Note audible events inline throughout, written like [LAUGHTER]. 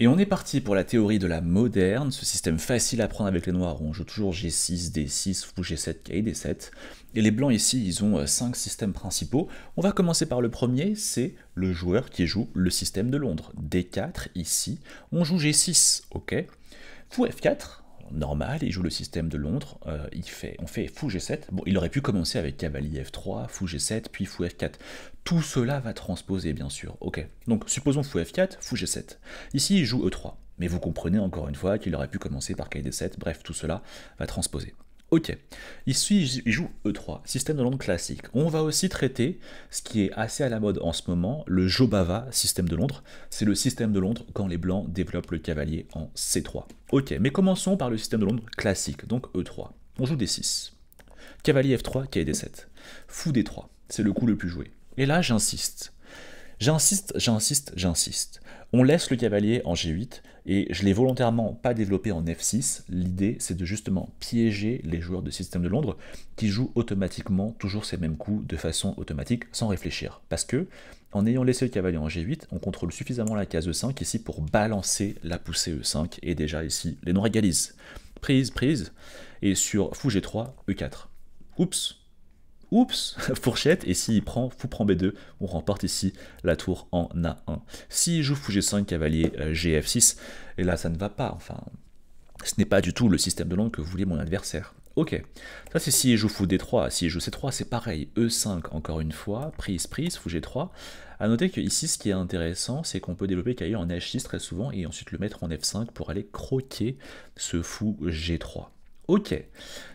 Et on est parti pour la théorie de la moderne, ce système facile à prendre avec les noirs, on joue toujours G6, D6 fou G7, K, D7. Et les blancs ici, ils ont 5 euh, systèmes principaux. On va commencer par le premier, c'est le joueur qui joue le système de Londres. D4 ici, on joue G6, ok. Fou F4, normal, il joue le système de Londres, euh, il fait, on fait fou G7, bon il aurait pu commencer avec cavalier F3, fou G7, puis fou F4, tout cela va transposer bien sûr, ok, donc supposons fou F4, fou G7, ici il joue E3, mais vous comprenez encore une fois qu'il aurait pu commencer par kd7, bref tout cela va transposer. Ok, ici il joue E3, système de Londres classique. On va aussi traiter ce qui est assez à la mode en ce moment, le Jobava, système de Londres. C'est le système de Londres quand les Blancs développent le cavalier en C3. Ok, mais commençons par le système de Londres classique, donc E3. On joue D6. Cavalier F3, a D7. Fou D3, c'est le coup le plus joué. Et là j'insiste, J'insiste, j'insiste, j'insiste. On laisse le cavalier en G8 et je l'ai volontairement pas développé en F6. L'idée, c'est de justement piéger les joueurs de système de Londres qui jouent automatiquement toujours ces mêmes coups de façon automatique sans réfléchir. Parce que, en ayant laissé le cavalier en G8, on contrôle suffisamment la case E5 ici pour balancer la poussée E5 et déjà ici, les noms régalisent. Prise, prise, et sur fou G3, E4. Oups, oups, [LAUGHS] fourchette, et s'il prend fou prend B2, on remporte ici la tour en A1. S'il joue fou G5, cavalier euh, GF6, et là ça ne va pas, enfin, ce n'est pas du tout le système de langue que voulait mon adversaire. Ok, ça c'est s'il joue fou D3, s'il joue C3, c'est pareil, E5 encore une fois, prise, prise, fou G3. A noter que ici, ce qui est intéressant, c'est qu'on peut développer cahier en H6 très souvent et ensuite le mettre en F5 pour aller croquer ce fou G3. Ok,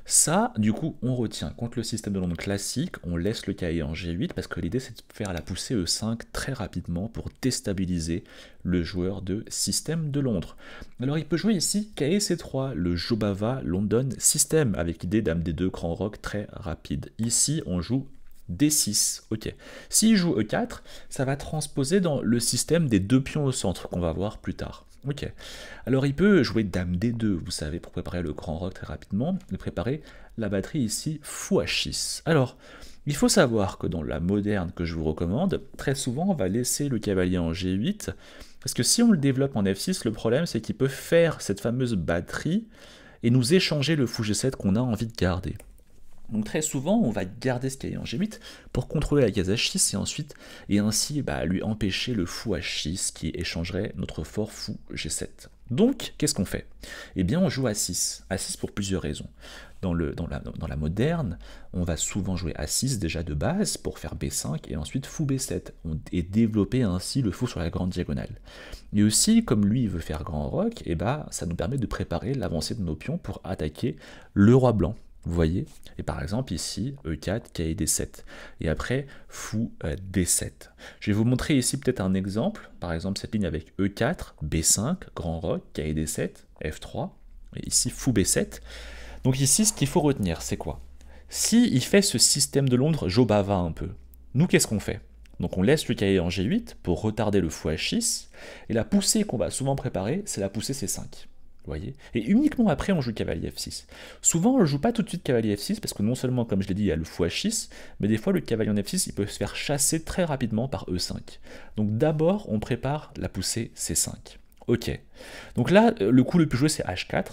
ça, du coup, on retient. Contre le système de Londres classique, on laisse le cahier en G8 parce que l'idée c'est de faire la poussée E5 très rapidement pour déstabiliser le joueur de système de Londres. Alors il peut jouer ici cahier C3, le Jobava London System, avec l'idée d'âme des deux grands rock très rapide. Ici, on joue D6, ok. S'il joue E4, ça va transposer dans le système des deux pions au centre qu'on va voir plus tard. Ok. Alors il peut jouer Dame D2, vous savez, pour préparer le grand roc très rapidement, et préparer la batterie ici fou H6. Alors, il faut savoir que dans la moderne que je vous recommande, très souvent on va laisser le cavalier en G8, parce que si on le développe en F6, le problème c'est qu'il peut faire cette fameuse batterie et nous échanger le fou G7 qu'on a envie de garder. Donc très souvent, on va garder ce est en G8 pour contrôler la case H6 et ensuite et ainsi bah, lui empêcher le fou H6 qui échangerait notre fort fou G7. Donc, qu'est-ce qu'on fait Eh bien, on joue a 6. a 6 pour plusieurs raisons. Dans, le, dans, la, moderne, on va souvent jouer a 6 déjà de base pour faire B5 et ensuite fou B7 et développer ainsi le fou sur la grande diagonale. Mais aussi, comme lui veut faire grand roc, et eh bah ça nous permet de préparer l'avancée de nos pions pour attaquer le roi blanc. Vous voyez Et par exemple ici, E4, KD7. Et après, fou euh, D7. Je vais vous montrer ici peut-être un exemple. Par exemple, cette ligne avec E4, B5, grand roc, KD7, F3. Et ici, fou B7. Donc ici, ce qu'il faut retenir, c'est quoi Si il fait ce système de Londres Jobava un peu, nous, qu'est-ce qu'on fait donc on laisse le cahier en G8 pour retarder le fou H6, et la poussée qu'on va souvent préparer, c'est la poussée C5 voyez Et uniquement après, on joue cavalier f6. Souvent, on ne joue pas tout de suite cavalier f6 parce que non seulement, comme je l'ai dit, il y a le fou h6, mais des fois, le cavalier en f6, il peut se faire chasser très rapidement par e5. Donc d'abord, on prépare la poussée c5. Ok. Donc là, euh, le coup le plus joué, c'est h4.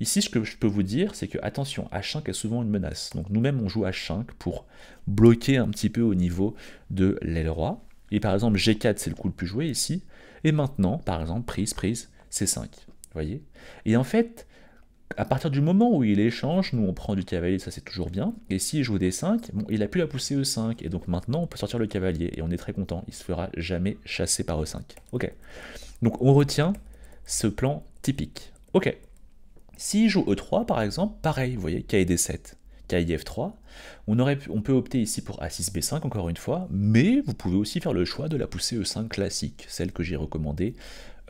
Ici, ce que je peux vous dire, c'est que, attention, H5 est souvent une menace. Donc nous-mêmes, on joue H5 pour bloquer un petit peu au niveau de l'aile roi. Et par exemple, G4, c'est le coup le plus joué ici. Et maintenant, par exemple, prise, prise, C5 voyez Et en fait, à partir du moment où il échange, nous on prend du cavalier, ça c'est toujours bien. Et s'il joue D5, bon, il a pu la pousser E5. Et donc maintenant on peut sortir le cavalier et on est très content. Il se fera jamais chasser par E5. Donc on retient ce plan typique. Ok. S'il joue E3 par exemple, pareil, vous voyez, KD7, KIF3. On, aurait on peut opter ici pour A6, B5 encore une fois, mais vous pouvez aussi faire le choix de la poussée E5 classique, celle que j'ai recommandée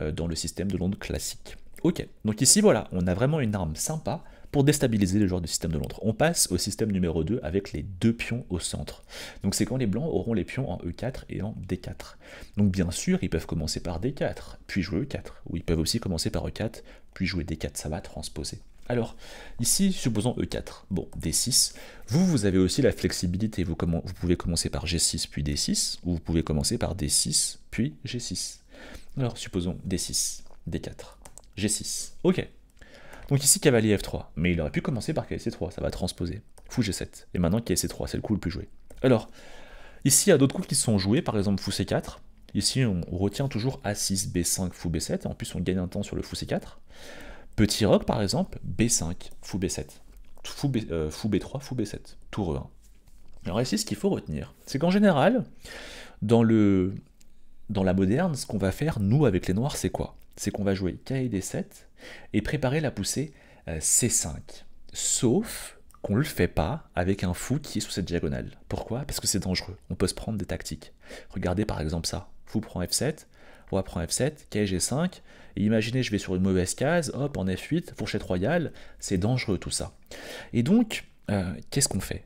euh, dans le système de l'onde classique. Ok, donc ici voilà, on a vraiment une arme sympa pour déstabiliser le joueur du système de Londres. On passe au système numéro 2 avec les deux pions au centre. Donc c'est quand les blancs auront les pions en E4 et en D4. Donc bien sûr, ils peuvent commencer par D4, puis jouer E4, ou ils peuvent aussi commencer par E4, puis jouer D4, ça va transposer. Alors, ici, supposons E4, bon, D6, vous, vous avez aussi la flexibilité, vous, vous pouvez commencer par G6 puis D6, ou vous pouvez commencer par D6 puis G6. Alors, supposons D6, D4. G6. Ok. Donc ici, cavalier F3. Mais il aurait pu commencer par kc 3 ça va transposer. Fou G7. Et maintenant, kc 3 c'est le coup le plus joué. Alors, ici, il y a d'autres coups qui sont joués, par exemple fou C4. Ici, on retient toujours A6, B5, fou B7. En plus, on gagne un temps sur le fou C4. Petit roc, par exemple, B5, fou B7. Fou, B, 3 fou B7. Tour E1. Alors ici, ce qu'il faut retenir, c'est qu'en général, dans, le, dans la moderne, ce qu'on va faire, nous, avec les noirs, c'est quoi c'est qu'on va jouer K D7 et préparer la poussée euh, C5. Sauf qu'on ne le fait pas avec un fou qui est sous cette diagonale. Pourquoi Parce que c'est dangereux. On peut se prendre des tactiques. Regardez par exemple ça. Fou prend F7, roi prend F7, K 5 Et imaginez, je vais sur une mauvaise case, hop, en F8, fourchette royale. C'est dangereux tout ça. Et donc, euh, qu'est-ce qu'on fait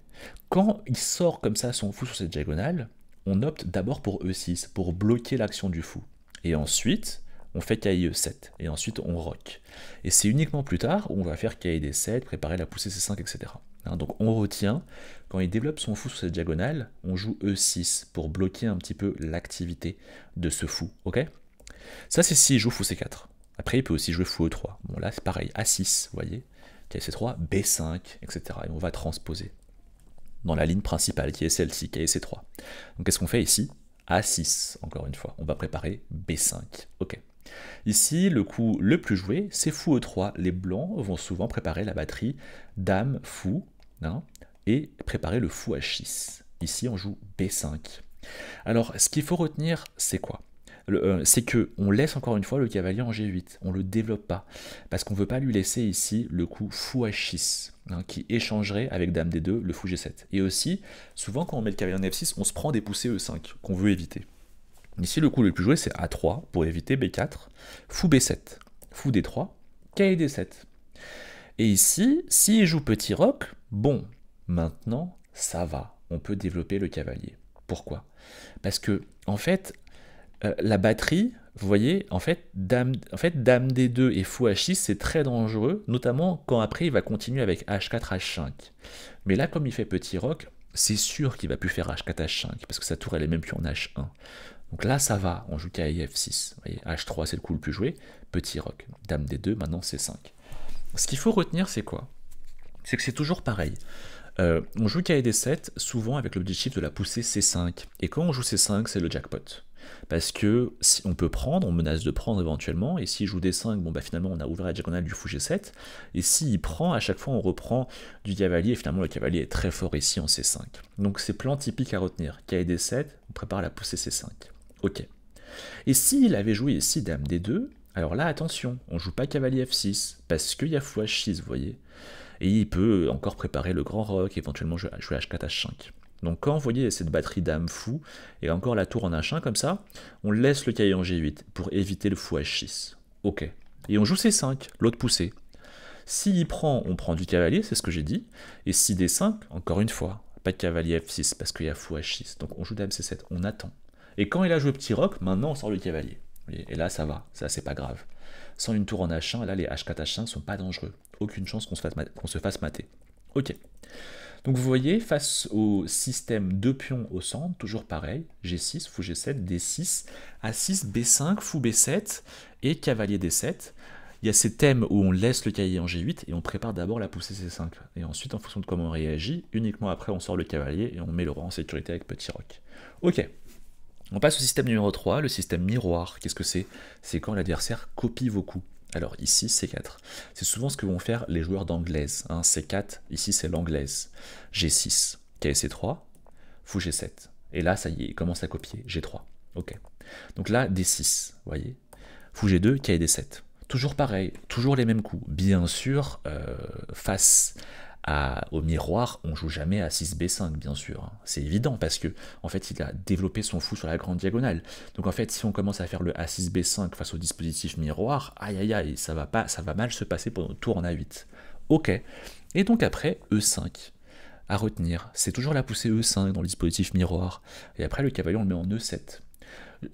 Quand il sort comme ça son fou sur cette diagonale, on opte d'abord pour E6, pour bloquer l'action du fou. Et ensuite, on fait KIE 7, et ensuite on rock. Et c'est uniquement plus tard où on va faire KID 7, préparer la poussée C5, etc. Hein, donc on retient, quand il développe son fou sur cette diagonale, on joue E6 pour bloquer un petit peu l'activité de ce fou, ok Ça c'est s'il joue fou C4. Après il peut aussi jouer fou E3. Bon là c'est pareil, A6, vous voyez, c 3 B5, etc. Et on va transposer dans la ligne principale qui est celle-ci, c 3 Donc qu'est-ce qu'on fait ici A6, encore une fois, on va préparer B5, ok Ici, le coup le plus joué, c'est fou E3. Les blancs vont souvent préparer la batterie dame, fou, hein, et préparer le fou H6. Ici, on joue B5. Alors, ce qu'il faut retenir, c'est quoi euh, c'est que on laisse encore une fois le cavalier en G8, on le développe pas, parce qu'on veut pas lui laisser ici le coup fou H6, hein, qui échangerait avec dame D2 le fou G7. Et aussi, souvent quand on met le cavalier en F6, on se prend des poussées E5, qu'on veut éviter. Ici, le coup le plus joué, c'est A3 pour éviter B4, fou B7, fou D3, K D7. Et ici, s'il joue petit roc, bon, maintenant, ça va. On peut développer le cavalier. Pourquoi Parce que, en fait, euh, la batterie, vous voyez, en fait, dame, en fait, dame D2 et fou H6, c'est très dangereux, notamment quand après, il va continuer avec H4, H5. Mais là, comme il fait petit roc, c'est sûr qu'il va plus faire H4, H5, parce que sa tour, elle est même plus en H1. Donc là, ça va, on joue K.I. F6. H3, c'est le coup le plus joué. Petit rock, dame D2, maintenant C5. Ce qu'il faut retenir, c'est quoi C'est que c'est toujours pareil. Euh, on joue kd 7 souvent avec l'objectif de la pousser C5. Et quand on joue C5, c'est le jackpot. Parce que si on peut prendre, on menace de prendre éventuellement, et s'il joue D5, bon bah finalement on a ouvert la diagonale du fou G7, et s'il prend, à chaque fois on reprend du cavalier, et finalement le cavalier est très fort ici en C5. Donc c'est plan typique à retenir, K 7 on prépare la poussée C5. Ok. Et s'il avait joué ici Dame D2, alors là, attention, on joue pas cavalier F6, parce qu'il y a fou H6, vous voyez. Et il peut encore préparer le grand roc, éventuellement jouer H4, H5. Donc quand vous voyez cette batterie dame fou, et encore la tour en H1 comme ça, on laisse le cahier en G8 pour éviter le fou H6. Ok. Et on joue C5, l'autre poussée. S'il prend, on prend du cavalier, c'est ce que j'ai dit. Et si D5, encore une fois, pas de cavalier F6 parce qu'il y a fou H6. Donc on joue dame C7, on attend. Et quand il a joué petit roc, maintenant on sort le cavalier. Et là, ça va, ça c'est pas grave. Sans une tour en H1, là les H4, H5 sont pas dangereux. Aucune chance qu'on se, fasse mater. Ok. Donc vous voyez, face au système de pions au centre, toujours pareil, G6, fou G7, D6, A6, B5, fou B7 et cavalier D7. Il y a ces thèmes où on laisse le cahier en G8 et on prépare d'abord la poussée C5. Et ensuite, en fonction de comment on réagit, uniquement après on sort le cavalier et on met le roi en sécurité avec petit roc. Ok. On passe au système numéro 3, le système miroir. Qu'est-ce que c'est C'est quand l'adversaire copie vos coups. Alors ici, C4. C'est souvent ce que vont faire les joueurs d'anglaise. Hein. C4, ici c'est l'anglaise. G6, c 3 fou G7. Et là, ça y est, il commence à copier. G3. Ok. Donc là, D6, vous voyez. Fou G2, KD7. Toujours pareil, toujours les mêmes coups. Bien sûr, euh, face au miroir, on joue jamais à 6b5, bien sûr. Hein. C'est évident parce que, en fait, il a développé son fou sur la grande diagonale. Donc, en fait, si on commence à faire le a6b5 face au dispositif miroir, aïe aïe aïe, ça va, pas, ça va mal se passer pour notre tour en a8. Ok. Et donc, après, e5 à retenir, c'est toujours la poussée e5 dans le dispositif miroir. Et après, le cavalier, on le met en e7.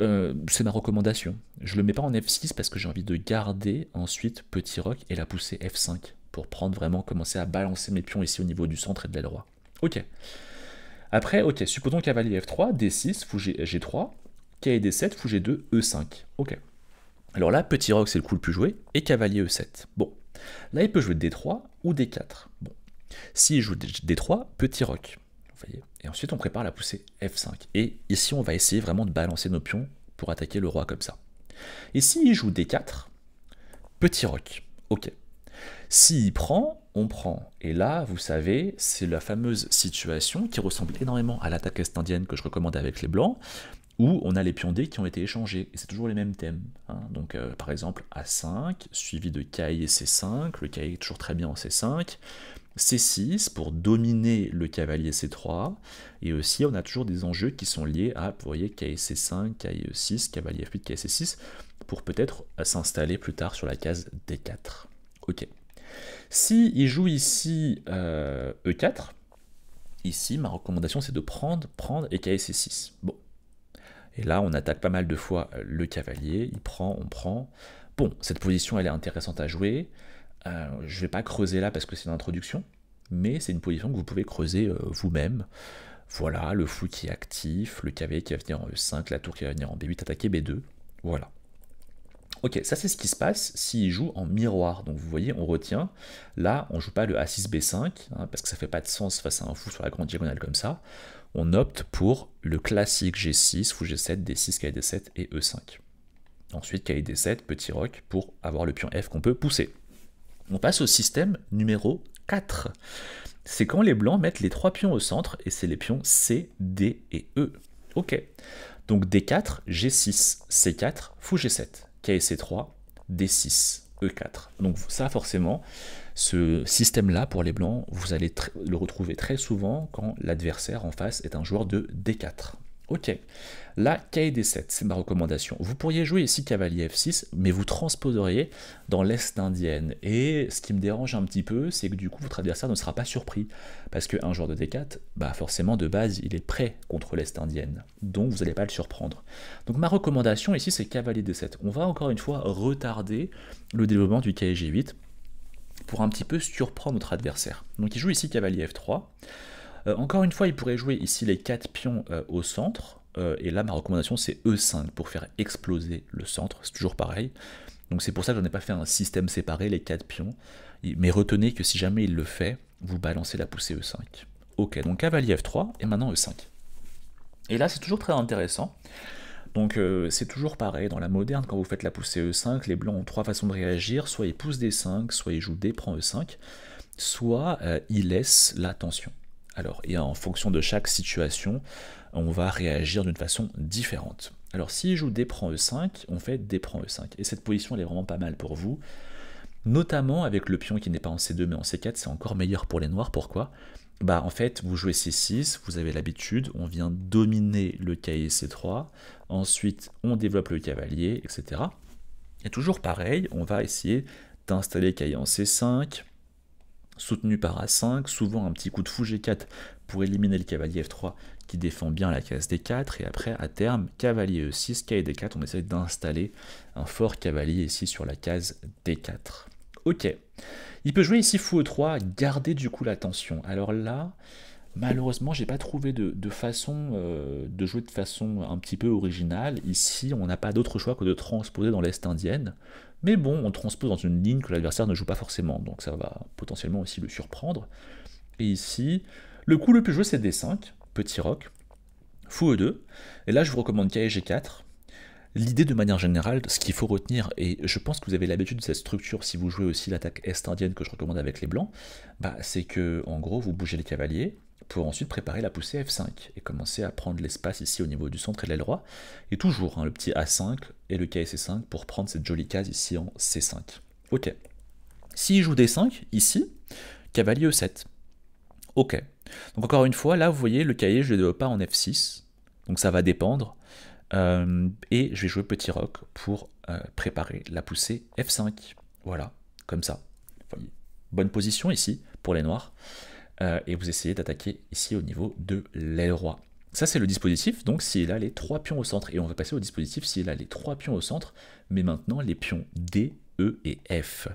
Euh, c'est ma recommandation. Je le mets pas en f6 parce que j'ai envie de garder ensuite petit roc et la poussée f5 pour prendre vraiment, commencer à balancer mes pions ici au niveau du centre et de l'aile roi. Ok. Après, ok, supposons cavalier F3, D6, fou G3, K D7, fou G2, E5. Ok. Alors là, petit roc, c'est le coup le plus joué, et cavalier E7. Bon. Là, il peut jouer D3 ou D4. Bon. S'il joue D3, petit roc. Vous voyez. Et ensuite, on prépare la poussée F5. Et ici, on va essayer vraiment de balancer nos pions pour attaquer le roi comme ça. Et s'il joue D4, petit roc. Ok. S'il prend, on prend. Et là, vous savez, c'est la fameuse situation qui ressemble énormément à l'attaque est-indienne que je recommande avec les Blancs, où on a les pions qui ont été échangés. Et c'est toujours les mêmes thèmes. Hein. Donc, euh, par exemple, A5, suivi de KIE C5, le Cahier est toujours très bien en C5, C6 pour dominer le cavalier C3, et aussi on a toujours des enjeux qui sont liés à, vous voyez, C5, KIE E6, cavalier F8, KIE C6, pour peut-être euh, s'installer plus tard sur la case D4. Ok. Si il joue ici E4, euh, e ici, ma recommandation, c'est de prendre, prendre et KSC6. Bon. Et là, on attaque pas mal de fois euh, le cavalier. Il prend, on prend. Bon, cette position, elle est intéressante à jouer. je euh, je vais pas creuser là parce que c'est une introduction. Mais c'est une position que vous pouvez creuser vous-même. Voilà, le fou qui est actif, le cavalier qui va venir en E5, la tour qui va venir en B8, attaquer B2. Voilà. Ok, ça c'est ce qui se passe s'il joue en miroir. Donc vous voyez, on retient. Là, on joue pas le A6, B5, hein, parce que ça fait pas de sens face à un fou sur la grande diagonale comme ça. On opte pour le classique G6, fou G7, D6, Kd 7 et E5. Ensuite, Kd 7 petit rock, pour avoir le pion F qu'on peut pousser. On passe au système numéro 4. C'est quand les blancs mettent les trois pions au centre, et c'est les pions C, D et E. Ok. Donc D4, G6, C4, fou G7 ksc 3 D6, E4. Donc ça forcément, ce système-là pour les blancs, vous allez le retrouver très souvent quand l'adversaire en face est un joueur de D4. Ok, la KD7, c'est ma recommandation. Vous pourriez jouer ici cavalier F6, mais vous transposeriez dans l'Est indienne. Et ce qui me dérange un petit peu, c'est que du coup, votre adversaire ne sera pas surpris. Parce qu'un joueur de D4, bah forcément, de base, il est prêt contre l'Est indienne. Donc, vous n'allez pas le surprendre. Donc, ma recommandation ici, c'est cavalier D7. On va encore une fois retarder le développement du KG8 pour un petit peu surprendre notre adversaire. Donc, il joue ici cavalier F3. Euh, encore une fois, il pourrait jouer ici les 4 pions euh, au centre euh, et là, ma recommandation, c'est E5 pour faire exploser le centre. C'est toujours pareil. Donc c'est pour ça que je ai pas fait un système séparé, les 4 pions. Mais retenez que si jamais il le fait, vous balancez la poussée E5. Ok, donc cavalier F3 et maintenant E5. Et là, c'est toujours très intéressant. Donc euh, c'est toujours pareil, dans la moderne, quand vous faites la poussée E5, les blancs ont trois façons de réagir, soit ils poussent D5, soit ils jouent D prend E5, soit euh, ils laissent la tension. Alors, et en fonction de chaque situation, on va réagir d'une façon différente. Alors, s'il joue D prend E5, on fait D prend E5. Et cette position, elle est vraiment pas mal pour vous. Notamment avec le pion qui n'est pas en C2 mais en C4, c'est encore meilleur pour les noirs. Pourquoi bah en fait, vous jouez C6, vous avez l'habitude, on vient dominer le cahier C3, ensuite on développe le cavalier, etc. Et toujours pareil, on va essayer d'installer cahier en C5, soutenu par A5, souvent un petit coup de fou G4 pour éliminer le cavalier F3 qui défend bien la case D4, et après, à terme, cavalier E6, et D4, on essaie d'installer un fort cavalier e ici sur la case D4. Ok. Il peut jouer ici fou E3, garder du coup la Alors là, Malheureusement, j'ai pas trouvé de, façon euh, de jouer de façon un petit peu originale. Ici, on n'a pas d'autre choix que de transposer dans l'Est indienne. Mais bon, on transpose dans une ligne que l'adversaire ne joue pas forcément, donc ça va potentiellement aussi le surprendre. Et ici, le coup le plus joué c'est D5, petit roc, fou E2, et là je vous recommande g 4 L'idée de manière générale, ce qu'il faut retenir, et je pense que vous avez l'habitude de cette structure si vous jouez aussi l'attaque est indienne que je recommande avec les blancs, bah, c'est que en gros vous bougez les cavaliers, pour ensuite préparer la poussée F5 et commencer à prendre l'espace ici au niveau du centre et de l'aile droit. Et toujours hein, le petit A5 et le c 5 pour prendre cette jolie case ici en C5. Ok. S'il joue D5, ici, cavalier E7. Ok. Donc encore une fois, là vous voyez le cahier, je ne le pas en F6. Donc ça va dépendre. Euh, et je vais jouer petit roc pour euh, préparer la poussée F5. Voilà, comme ça. Bonne position ici pour les noirs. Euh, et vous essayez d'attaquer ici au niveau de l'aile roi. Ça, c'est le dispositif, donc s'il a les trois pions au centre. Et on va passer au dispositif s'il a les trois pions au centre, mais maintenant les pions D, E et F.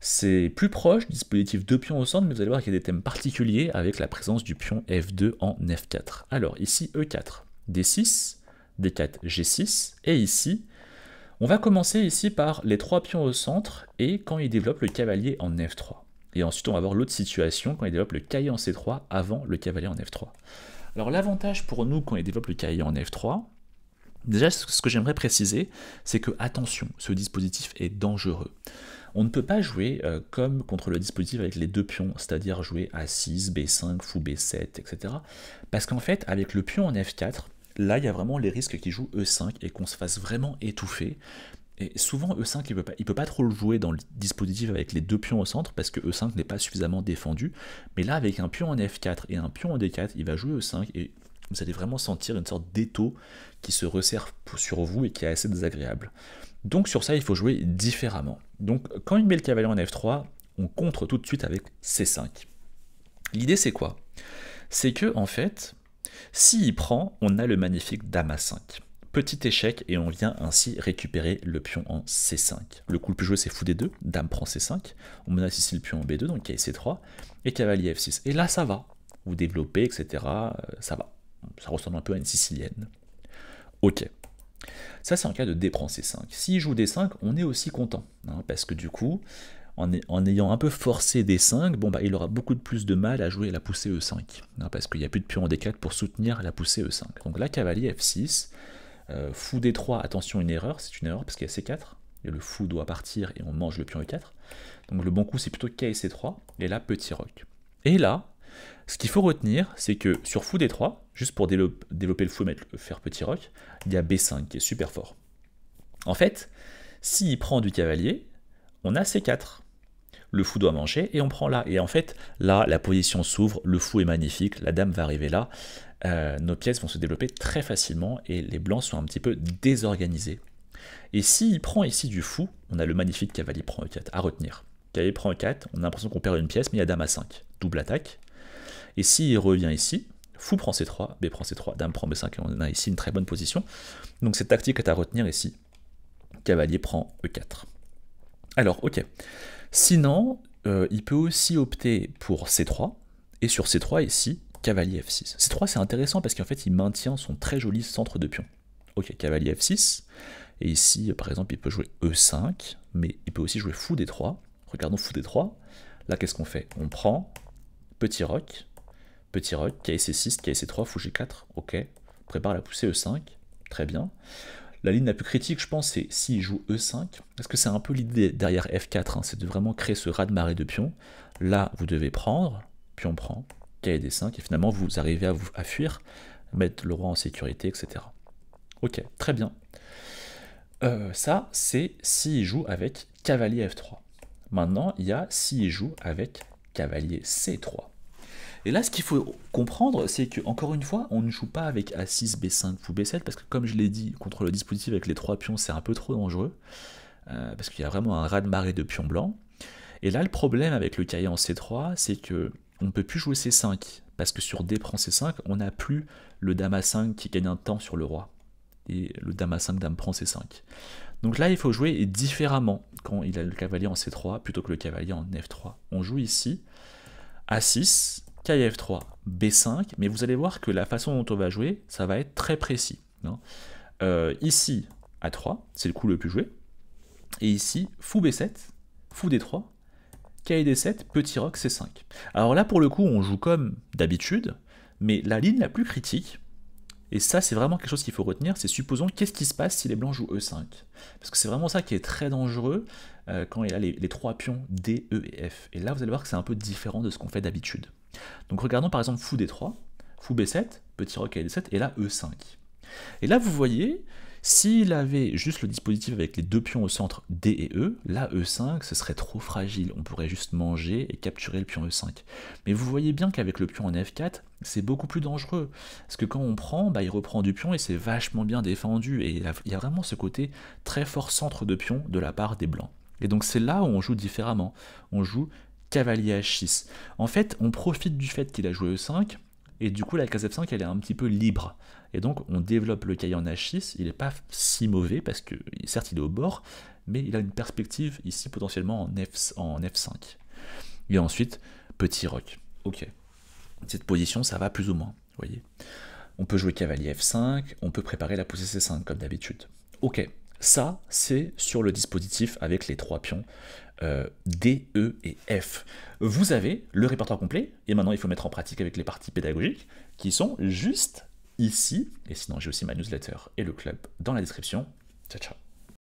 C'est plus proche dispositif deux pions au centre, mais vous allez voir qu'il y a des thèmes particuliers avec la présence du pion F2 en F4. Alors ici, E4, D6, D4, G6, et ici, on va commencer ici par les trois pions au centre, et quand il développe le cavalier en F3. Et ensuite, on va voir l'autre situation quand il développe le cahier en C3 avant le cavalier en F3. Alors l'avantage pour nous quand il développe le cahier en F3, déjà ce que j'aimerais préciser, c'est que attention, ce dispositif est dangereux. On ne peut pas jouer euh, comme contre le dispositif avec les deux pions, c'est-à-dire jouer A6, B5, fou B7, etc. Parce qu'en fait, avec le pion en F4, là, il y a vraiment les risques qu'il jouent E5 et qu'on se fasse vraiment étouffer. Et souvent, E5, il ne peut, pas, trop le jouer dans le dispositif avec les deux pions au centre parce que E5 n'est pas suffisamment défendu. Mais là, avec un pion en F4 et un pion en D4, il va jouer E5 et vous allez vraiment sentir une sorte d'étau qui se resserre sur vous et qui est assez désagréable. Donc sur ça, il faut jouer différemment. Donc quand il met le cavalier en F3, on contre tout de suite avec C5. L'idée, c'est quoi C'est que, en fait, s'il prend, on a le magnifique dame 5. Petit échec et on vient ainsi récupérer le pion en C5. Le coup le plus joué c'est fou D2, dame prend C5, on menace ici le pion en B2, donc a C3 et cavalier F6. Et là ça va, vous développez, etc. Euh, ça va, ça ressemble un peu à une sicilienne. Ok. Ça, c'est en cas de D prend C5. S'il joue D5, on est aussi content, hein, parce que du coup, en, ayant un peu forcé D5, bon, bah, il aura beaucoup de plus de mal à jouer la poussée E5, hein, parce qu'il n'y a plus de pion en D4 pour soutenir la poussée E5. Donc là, cavalier F6, euh, fou D3, attention, une erreur, c'est une erreur parce qu'il y a C4, et le fou doit partir et on mange le pion E4. Donc le bon coup, c'est plutôt K et 3 et là, petit roc. Et là, ce qu'il faut retenir, c'est que sur fou D3, juste pour développer le fou et faire petit roc, il y a B5 qui est super fort. En fait, s'il prend du cavalier, on a C4 le fou doit manger et on prend là. Et en fait, là, la position s'ouvre, le fou est magnifique, la dame va arriver là, euh, nos pièces vont se développer très facilement et les blancs sont un petit peu désorganisés. Et s'il prend ici du fou, on a le magnifique cavalier prend e4 à retenir. Cavalier prend e4, on a l'impression qu'on perd une pièce, mais il y a dame à 5, double attaque. Et s'il revient ici, fou prend c3, b prend c3, dame prend b5, et on a ici une très bonne position. Donc cette tactique est à retenir ici. Cavalier prend e4. Alors, ok. Sinon, euh, il peut aussi opter pour c3, et sur c3 ici, cavalier f6. C3 c'est intéressant parce qu'en fait, il maintient son très joli centre de pion. Ok, cavalier f6. Et ici, par exemple, il peut jouer e5, mais il peut aussi jouer fou d3. Regardons fou d3. Là, qu'est-ce qu'on fait On prend petit roc, petit roc, ksc 6 ksc 3 fou g4. Ok, prépare la poussée e5. Très bien. La ligne la plus critique, je pense, c'est s'il joue E5, parce que c'est un peu l'idée derrière F4, hein. c'est de vraiment créer ce raz-de-marée de pions. Là, vous devez prendre, puis on prend, cahier des 5, et finalement vous arrivez à, vous, à fuir, mettre le roi en sécurité, etc. Ok, très bien. Euh, ça, c'est s'il joue avec cavalier F3. Maintenant, il y a s'il joue avec cavalier C3. Et là, ce qu'il faut comprendre, c'est que encore une fois, on ne joue pas avec A6, B5 ou B7, parce que comme je l'ai dit, contre le dispositif avec les trois pions, c'est un peu trop dangereux, euh, parce qu'il y a vraiment un raz-de-marée de pions blancs. Et là, le problème avec le cahier en C3, c'est que on ne peut plus jouer C5, parce que sur D prend C5, on n'a plus le dame 5 qui gagne un temps sur le roi. Et le dame 5, dame prend C5. Donc là, il faut jouer différemment quand il a le cavalier en C3 plutôt que le cavalier en F3. On joue ici A6, KF3, B5, mais vous allez voir que la façon dont on va jouer, ça va être très précis. Hein. Euh, ici, A3, c'est le coup le plus joué. Et ici, fou B7, fou D3, KD7, petit rock C5. Alors là, pour le coup, on joue comme d'habitude, mais la ligne la plus critique, et ça, c'est vraiment quelque chose qu'il faut retenir, c'est supposons qu'est-ce qui se passe si les blancs jouent E5. Parce que c'est vraiment ça qui est très dangereux euh, quand il a les, trois pions D, E et F. Et là, vous allez voir que c'est un peu différent de ce qu'on fait d'habitude. Donc regardons par exemple Fou D3, Fou B7, petit roque kd 7 et là E5. Et là, vous voyez, s'il avait juste le dispositif avec les deux pions au centre D et E, là E5, ce serait trop fragile, on pourrait juste manger et capturer le pion E5. Mais vous voyez bien qu'avec le pion en F4, c'est beaucoup plus dangereux. Parce que quand on prend, bah, il reprend du pion et c'est vachement bien défendu. Et il y a vraiment ce côté très fort centre de pion de la part des blancs. Et donc c'est là où on joue différemment. On joue cavalier H6. En fait, on profite du fait qu'il a joué E5 et du coup, la case F5, elle est un petit peu libre. Et donc, on développe le cahier en H6. Il n'est pas si mauvais parce que, certes, il est au bord, mais il a une perspective ici potentiellement en, F, 5 Et ensuite, petit roc. Ok. Cette position, ça va plus ou moins. voyez On peut jouer cavalier F5. On peut préparer la poussée C5 comme d'habitude. Ok. Ça, c'est sur le dispositif avec les trois pions euh, D, E et F. Vous avez le répertoire complet, et maintenant il faut mettre en pratique avec les parties pédagogiques qui sont juste ici. Et sinon, j'ai aussi ma newsletter et le club dans la description. Ciao, ciao.